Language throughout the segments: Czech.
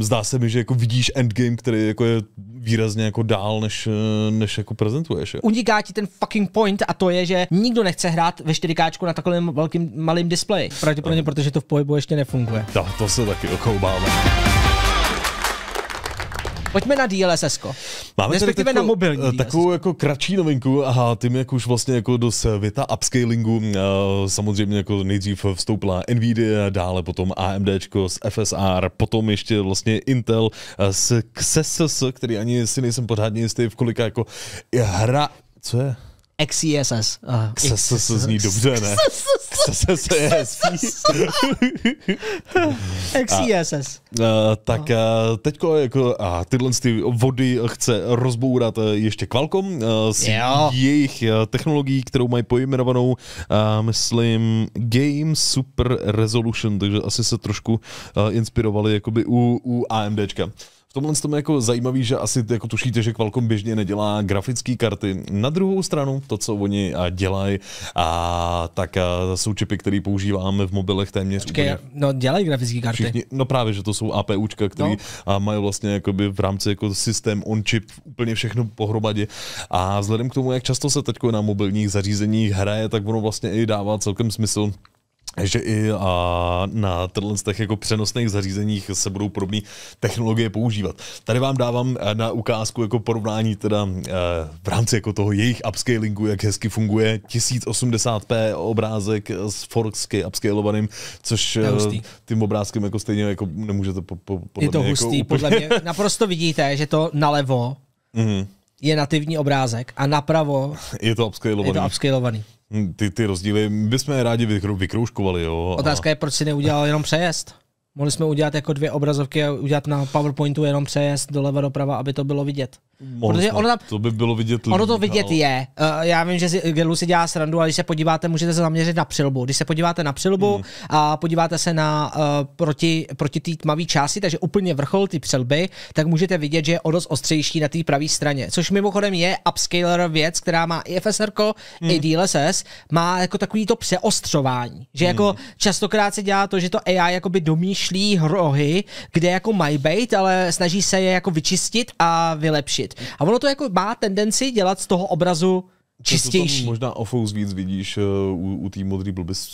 zdá se mi, že jako vidíš endgame, který jako je výrazně jako dál, než, eh, než jako prezentuješ. Jo? Uniká ti ten fucking point a to je, že nikdo nechce hrát ve 4K na takovém velkým malým displeji. Pravděpodobně, protože to v pohybu ještě nefunguje. Tak, to se taky okoubává. Pojďme na DLSS. Máme Respektive tady takovou, na mobilní eh, DLSS-ko. jako kratší novinku a tím, jak už vlastně jako do světa upscalingu eh, samozřejmě jako nejdřív vstoupila Nvidia, dále potom AMD s FSR, potom ještě vlastně Intel eh, s XSS, který ani si nejsem pořádně jistý, v kolika jako hra, co je? XSS. Uh, XCSS zní dobře, ne? XSS. XSS. Tak teď jako a tyhle ty vody chce rozbourat e, ještě Qualcomm e, s jejich e, technologií, kterou mají pojmenovanou, myslím, Game Super Resolution, takže asi se trošku inspirovali jakoby u, u AMDčka v tomhle tom je jako zajímavý, že asi jako tušíte, že Qualcomm běžně nedělá grafické karty. Na druhou stranu, to, co oni eh, dělají, a tak a eh, jsou čipy, které používáme v mobilech téměř Počkej, No dělají grafické karty. Všichni, no právě, že to jsou APUčka, které no. mají vlastně jakoby v rámci jako systém on-chip úplně všechno pohromadě. A vzhledem k tomu, jak často se teď na mobilních zařízeních hraje, tak ono vlastně i dává celkem smysl že i a na těch jako přenosných zařízeních se budou podobné technologie používat. Tady vám dávám eh, na ukázku jako porovnání teda eh, v rámci jako toho jejich upscalingu, jak hezky funguje 1080p obrázek s forksky upscalovaným, což eh, tím obrázkem jako stejně jako nemůžete po, po, podle Je to mě jako hustý, jako podle mě. Naprosto vidíte, že to nalevo mm-hmm. je nativní obrázek a napravo je to upscalovaný. Je to upscalovaný. Hm, ty, ty rozdíly. My bychom je rádi vykrouškovali. Jo, a... je, proč si neudělal jenom přejezd. Mohli jsme udělat jako dvě obrazovky a udělat na PowerPointu jenom přejezd doleva doprava, aby to bylo vidět. Mohl protože ono tam, to by bylo vidět. ono to vidět ale... No. je. Uh, já vím, že si, eh, Gelu si dělá srandu, ale když se podíváte, můžete se zaměřit na přilbu. Když se podíváte na přilbu mm. a podíváte se na uh, proti, proti té tmavé části, takže úplně vrchol ty přilby, tak můžete vidět, že je o dost ostřejší na té pravé straně. Což mimochodem je upscaler věc, která má i FSR, mm. i DLSS, má jako takový to přeostřování. Že mm. jako hmm. častokrát se dělá to, že to AI jakoby domýšlí hrohy, kde jako mají být, ale snaží se je jako vyčistit a vylepšit. A ono to jako má tendenci dělat z toho obrazu čistější. možná o fous víc vidíš eh, u, u té modré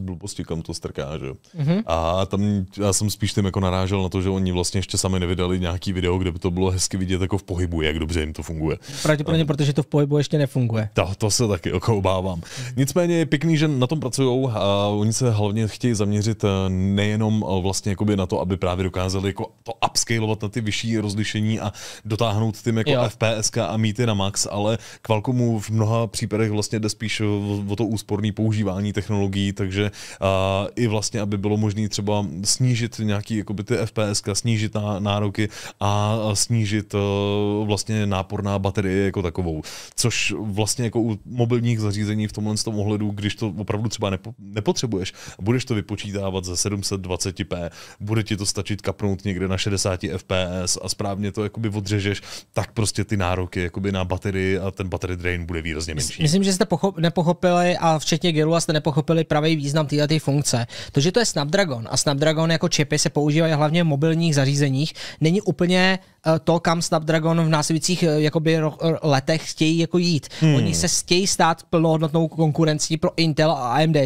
blbosti, kam to strká, že? Mm-hmm. A tam já jsem spíš tím jako narážel na to, že oni vlastně ještě sami nevydali nějaký video, kde by to bylo hezky vidět jako v pohybu, jak dobře jim to funguje. Pravděpodobně, um, protože to v pohybu ještě nefunguje. To, to se taky jako obávám. Nicméně je pěkný, že na tom pracují a oni se hlavně chtějí zaměřit eh, nejenom eh, vlastně jakoby na to, aby právě dokázali jako to upscalovat na ty vyšší rozlišení a dotáhnout tím jako jo. FPSK a mít je na max, ale Qualcommu v mnoha případech případech vlastně jde spíš o, o to úsporné používání technologií, takže a, i vlastně, aby bylo možné třeba snížit nějaký jakoby ty FPS, snížit ná, nároky a, snížit a, e, vlastně nápor na baterie jako takovou. Což vlastně jako u mobilních zařízení v tomhle tom ohledu, když to opravdu třeba nepo, nepotřebuješ, budeš to vypočítávat ze 720p, bude ti to stačit kapnout někde na 60 fps a správně to jakoby odřežeš, tak prostě ty nároky jakoby na baterii a ten battery drain bude výrazně menší nejlepší. Myslím, že jste nepochopili, a včetně Gerua jste nepochopili pravý význam této funkce. To, že to je Snapdragon a Snapdragon jako čipy se používají hlavně v mobilních zařízeních, není úplně eh, to, kam Snapdragon v následujících eh, jakoby, letech chtějí jako jít. Hmm. Oni se chtějí stát plnohodnotnou konkurencí pro Intel a AMD,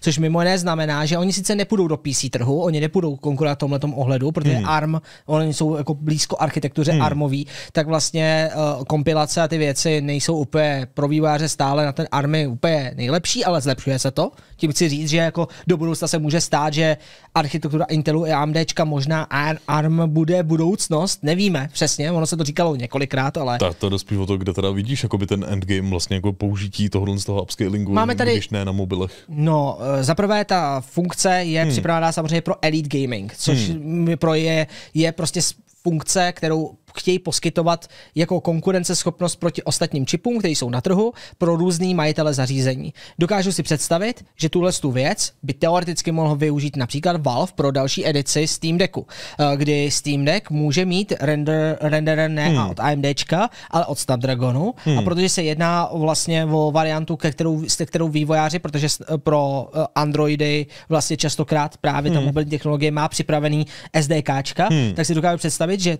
což mimo jiné znamená, že oni sice nepůjdou do PC trhu, oni nepůjdou konkurovat v tomhle ohledu, protože hmm. ARM, oni jsou jako blízko architektuře hmm. ARMový, tak vlastně uh, kompilace a ty věci nejsou úplně pro kalendáře stále na ten Army úplně nejlepší, ale zlepšuje se to. Tím chci říct, že jako do budoucna se může stát, že architektura Intelu i AMDčka možná ARM bude budoucnost, nevíme přesně, ono se to říkalo několikrát, ale... Tak to je spíš o to, kde teda vidíš jakoby ten endgame vlastně jako použití tohohle z toho upscalingu, Máme tady... když ne na mobilech. No, eh, zaprvé ta funkce je hmm. připravená samozřejmě pro Elite Gaming, což hmm. pro je, je prostě funkce, kterou chtějí poskytovat jako konkurenceschopnost proti ostatním čipům, které jsou na trhu, pro různý majitele zařízení. Dokážu si představit, že tuhle tu věc by teoreticky mohl využít například Valve pro další edici Steam Decku, eh, kdy Steam Deck může mít render, render ne hmm. od AMDčka, ale od Snapdragonu. Hmm. A protože se jedná vlastně o variantu, ke kterou, se kterou vývojáři, protože eh, pro eh, Androidy vlastně častokrát právě hmm. ta mobilní technologie má připravený SDKčka, hmm. tak si dokážu představit, že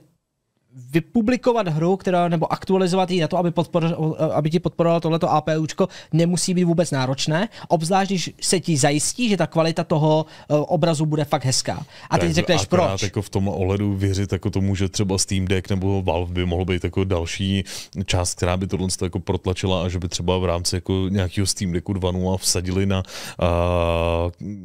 vypublikovat hru, která, nebo aktualizovat ji na to, aby, podpor, aby ti podporovalo tohleto APUčko, nemusí být vůbec náročné, obzvlášť když se ti zajistí, že ta kvalita toho eh, obrazu bude fakt hezká. A teď řekneš, proč. proč? jako v tom OLEDu věřit jako tomu, že třeba Steam Deck nebo Valve by mohl být jako další část, která by tohle jako protlačila a že by třeba v rámci jako nějakého Steam Decku 2.0 vsadili na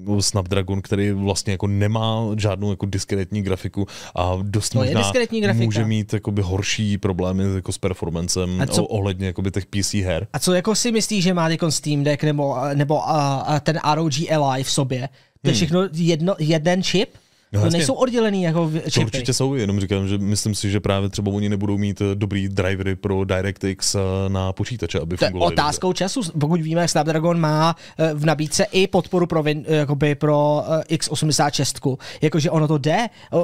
uh, Snapdragon, který vlastně jako nemá žádnou jako diskrétní grafiku a dost to možná je diskrétní grafika. může mít mít jakoby horší problémy jako s performancem a co, ohledně jakoby těch PC her. A co jako si myslíš, že má jako Steam Deck nebo, nebo a, a ten ROG Ally v sobě? To je hmm. všechno jedno, jeden chip? No, to nejsou oddělený jako čipy. To určitě jsou, jenom říkám, že myslím si, že právě třeba oni nebudou mít eh, dobrý drivery pro DirectX eh, na počítače, aby fungovaly. Otázkou dobře. času, pokud víme, jak Snapdragon má eh, v nabídce i podporu pro, win, jakoby pro x86, jakože ono to jde.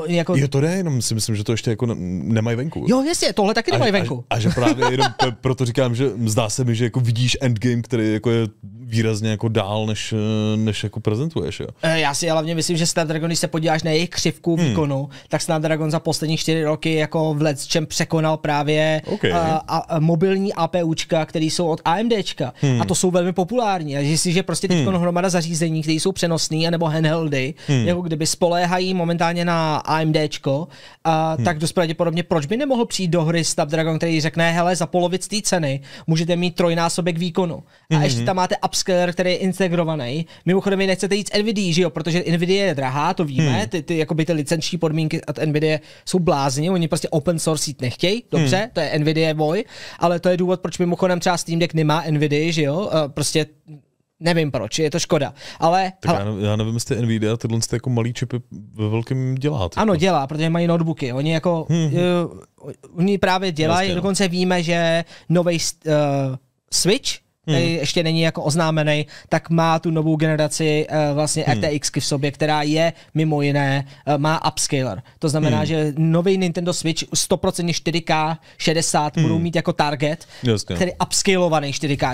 Jako... Jo, to jde, jenom si myslím, že to ještě jako nemají venku. Jo, jestli, tohle taky nemají venku. A, a, a že právě jenom proto říkám, že zdá se mi, že jako vidíš endgame, který jako je výrazně jako dál, než, eh, než jako prezentuješ. Jo? Eh, já si hlavně myslím, že Dragon, když se podíváš na jejich křivku hmm. výkonu, tak Snapdragon za poslední čtyři roky jako v Let's čem překonal právě okay. Eh, a, a, mobilní APUčka, které jsou od AMDčka. Hmm. A to jsou velmi populární. A že prostě teď hmm. hromada zařízení, které jsou přenosné, nebo handheldy, hmm. jako kdyby spoléhají momentálně na AMDčko, a, hmm. tak dost pravděpodobně, proč by nemohl přijít do hry Snapdragon, který řekne, hele, za polovic té ceny můžete mít trojnásobek výkonu. A hmm. ještě tam máte ups upscaler, který je integrovaný. Mimochodem, vy nechcete jít s NVIDIA, že jo? Protože NVIDIA je drahá, to víme, hmm. ty, ty, jakoby ty licenční podmínky od NVIDIA jsou blázni, oni prostě open source jít nechtějí, hmm. dobře, hmm. to je NVIDIA voj, ale to je důvod, proč mimochodem třeba Steam Deck nemá NVIDIA, že jo? Eh, prostě Nevím proč, je to škoda. Ale, tak ale... já, nevím, jestli Nvidia tyhle jste jako malý čipy ve velkém dělá. Tyto. Ano, dělá, protože mají notebooky. Oni jako, hmm. uh, oni právě dělají, Jasně, no. dokonce no. víme, že nový uh, eh, Switch, hmm. ještě není jako oznámený, tak má tu novou generaci uh, vlastně hmm. RTX e v sobě, která je mimo jiné, uh, má upscaler. To znamená, hmm. že nový Nintendo Switch 100% 4K 60 hmm. budou mít jako target, Jasně. který upscalovaný 4K.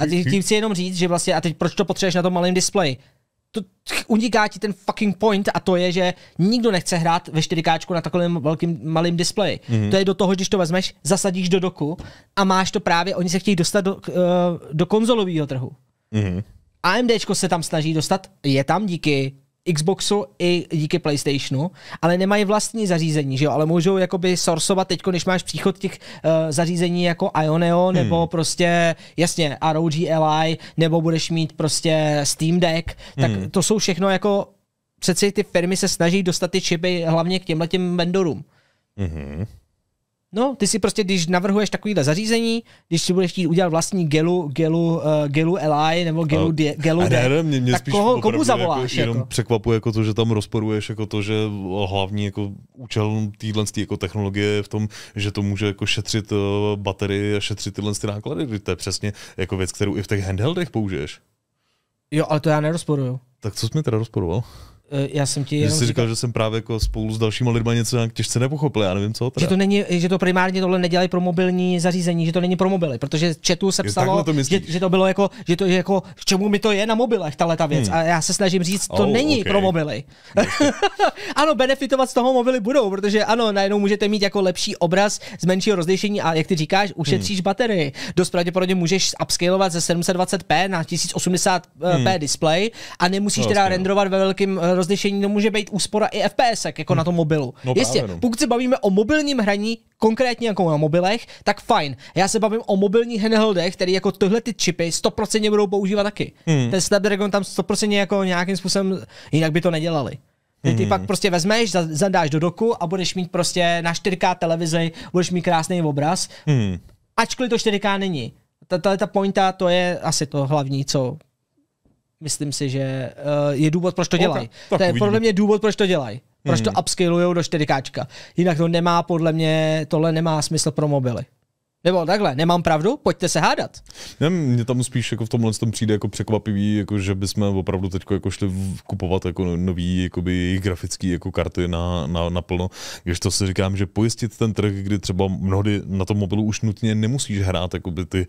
A tím chci jenom říct, že vlastně, a teď proč to potřebuješ na tom malém displeji? to uniká ti ten fucking point a to je, že nikdo nechce hrát ve 4K na takovém velkým malým displeji. Mm-hmm. To je do toho, když to vezmeš, zasadíš do doku a máš to právě, oni se chtějí dostat do, eh, do konzolového trhu. Mm-hmm. AMDčko se tam snaží dostat, je tam díky Xboxu i díky PlayStationu, ale nemají vlastní zařízení, že jo, ale můžou jakoby sourcovat teď, když máš příchod těch uh, zařízení jako Ioneo, hmm. nebo prostě, jasně, ROG Ally, nebo budeš mít prostě Steam Deck, tak hmm. to jsou všechno jako, přeci ty firmy se snaží dostat ty čipy hlavně k těmhle těm vendorům. Mm-hmm. No, ty si prostě, když navrhuješ takovýhle zařízení, když si budeš chtít udělat vlastní gelu, gelu, uh, gelu Li nebo gelu, die, gelu ne, ne, ne, mě, mě tak spíš koho, komu jako zavoláš? Jako, jenom jako? překvapuje jako to, že tam rozporuješ jako to, že hlavní jako účel téhle jako technologie je v tom, že to může jako šetřit uh, baterie, a šetřit tyhle náklady. To je přesně jako věc, kterou i v těch handheldech použiješ. Jo, ale to já nerozporuju. Tak co jsi mi teda rozporoval? Eh, já jsem ti. Že jsi říkal, že jsem právě jako spolu s dalšíma lidma něco nějak těžce nepochopil, já nevím co. Teda. Že to není, že to primárně tohle nedělají pro mobilní zařízení, že to není pro mobily, protože četu se psalo, to že, že, to bylo jako, že to že jako, k čemu mi to je na mobilech, tahle ta věc. Hmm. A já se snažím říct, to oh, není okay. pro mobily. ano, benefitovat z toho mobily budou, protože ano, najednou můžete mít jako lepší obraz z menšího rozlišení a jak ty říkáš, ušetříš hmm. baterii. Dost pravděpodobně můžeš upscalovat ze 720p na 1080p eh, hmm. display a nemusíš no, teda okay. renderovat ve velkém eh, rozlišení to může být úspora i FPS, jako hmm. na tom mobilu. No, Jistě, právě, no. pokud se bavíme o mobilním hraní, konkrétně jako na mobilech, tak fajn. Já se bavím o mobilních handheldech, který jako tyhle ty čipy 100% budou používat taky. Hmm. Ten Snapdragon tam 100% jako nějakým způsobem, jinak by to nedělali. Ty, ty hmm. pak prostě vezmeš, zadáš do doku a budeš mít prostě na 4K televizi, budeš mít krásný obraz. Hmm. Ačkoliv to 4K není. Tato ta pointa, to je asi to hlavní, co Myslím si, že uh, je důvod, proč to dělají. Okay, to je uvidíme. podle mě důvod, proč to dělají. Proč hmm. to upscalujou do 4K. Jinak to nemá, podle mě, tohle nemá smysl pro mobily. Nebo takhle, nemám pravdu, pojďte se hádat. Ne, mě tam spíš jako v tomhle tom přijde jako překvapivý, jako že bychom opravdu teď jako šli kupovat jako no- nový jakoby, jejich grafický jako karty na, na, na plno. Když to si říkám, že pojistit ten trh, kdy třeba mnohdy na tom mobilu už nutně nemusíš hrát jakoby, ty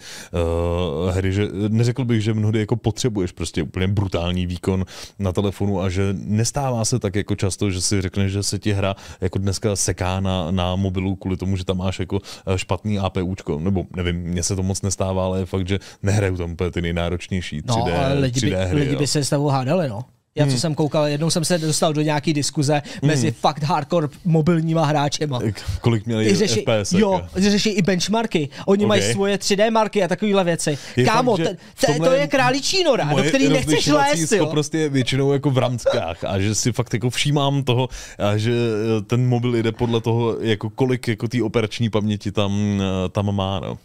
uh, hry, že neřekl bych, že mnohdy jako potřebuješ prostě úplně brutální výkon na telefonu a že nestává se tak jako často, že si řekneš, že se ti hra jako dneska seká na, na mobilu kvůli tomu, že tam máš jako eh, špatný APU. Ačko, nebo nevím, mně se to moc nestává, ale je fakt, že nehraju tam úplně ty nejnáročnější 3D, no, ale lidi, 3D by, hry, lidi jo. by se s tebou hádali, no. Já hmm. co hmm. jsem koukal, jednou jsem se dostal do nějaký diskuze hmm. mezi fakt hardcore mobilníma hráčema. Kolik měli řeši, FPS? Jo, řeší i benchmarky. Oni okay. mají svoje 3D marky a takovéhle věci. Je Kámo, fakt, t- t- to je králičí nora, do který nechceš lézt. To prostě je většinou jako v ramckách a že si fakt jako všímám toho, a že eh, ten mobil jde podle toho, jako kolik jako té operační paměti tam, eh, tam má. No.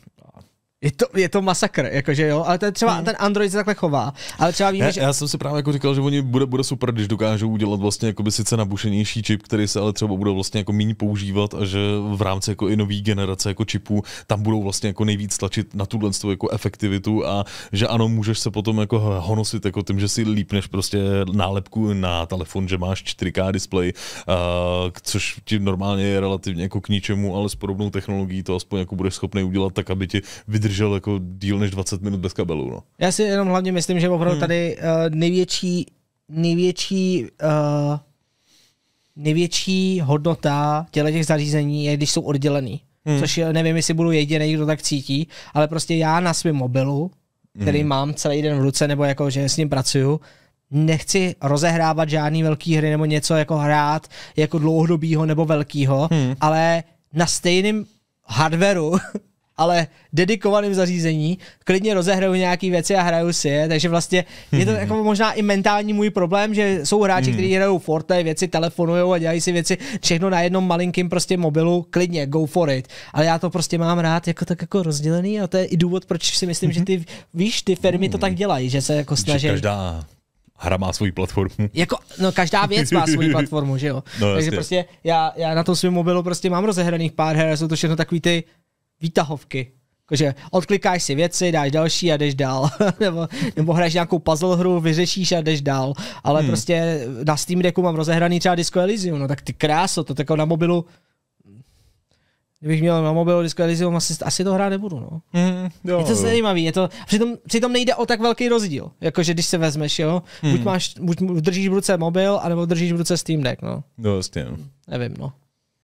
Je to, je to masakr, jakože jo, ale ten třeba hmm. ten Android se takhle chová, ale třeba víme, já, že... Já jsem si právě jako říkal, že oni bude, bude super, když dokážou udělat vlastně jako by sice nabušenější čip, který se ale třeba bude vlastně jako méně používat a že v rámci jako i nový generace jako čipů tam budou vlastně jako nejvíc tlačit na tuhle jako efektivitu a že ano, můžeš se potom jako honosit jako tím, že si lípneš prostě nálepku na telefon, že máš 4K display, uh, což ti normálně je relativně jako k ničemu, ale s podobnou technologií to aspoň jako budeš schopný udělat tak, aby ti vydržel vydržel jako díl než 20 minut bez kabelů. No. Já si jenom hlavně myslím, že opravdu hmm. tady uh, největší, největší uh, největší hodnota těle těch zařízení je, když jsou oddělený. Hmm. Což nevím, jestli budu jediný, kdo tak cítí, ale prostě já na svém mobilu, který hmm. mám celý den v ruce, nebo jako, že s ním pracuju, nechci rozehrávat žádný velký hry nebo něco jako hrát jako dlouhodobýho nebo velkýho, hmm. ale na stejném hardwareu ale dedikovaným zařízení, klidně rozehraju nějaký věci a hraju si je, takže vlastně je to mhm. jako možná i mentální můj problém, že jsou hráči, mhm. kteří hrajou Forte, věci telefonují a dělají si věci všechno na jednom malinkým prostě mobilu, klidně, go for it. Ale já to prostě mám rád jako tak jako rozdělený a to je i důvod, proč si myslím, hmm že ty, mhm. víš, ty firmy to tak dělají, že se jako snaží. Každá hra má svůj platformu. Jako, no každá věc má svůj platformu, že jo. No, Takže jasně. prostě já, já na tom svém mobilu prostě mám rozehraných pár her, jsou to všechno takový ty výtahovky. Jakože odklikáš si věci, dáš další a jdeš dál. nebo, nebo hraješ nějakou puzzle hru, vyřešíš a jdeš dál. Ale hmm. prostě na Steam Decku mám rozehraný třeba Disco Elysium, no tak ty kráso, to takové jako na mobilu Kdybych měl na mobilu Disco Elysium, asi, asi to hrát nebudu. No. Hmm, jo, je to zajímavé. Je to, přitom, přitom, nejde o tak velký rozdíl. Jakože když se vezmeš, jo, Hmm. buď, máš, buď držíš v ruce mobil, anebo držíš v ruce Steam Deck. No, no jo. No. Nevím, no.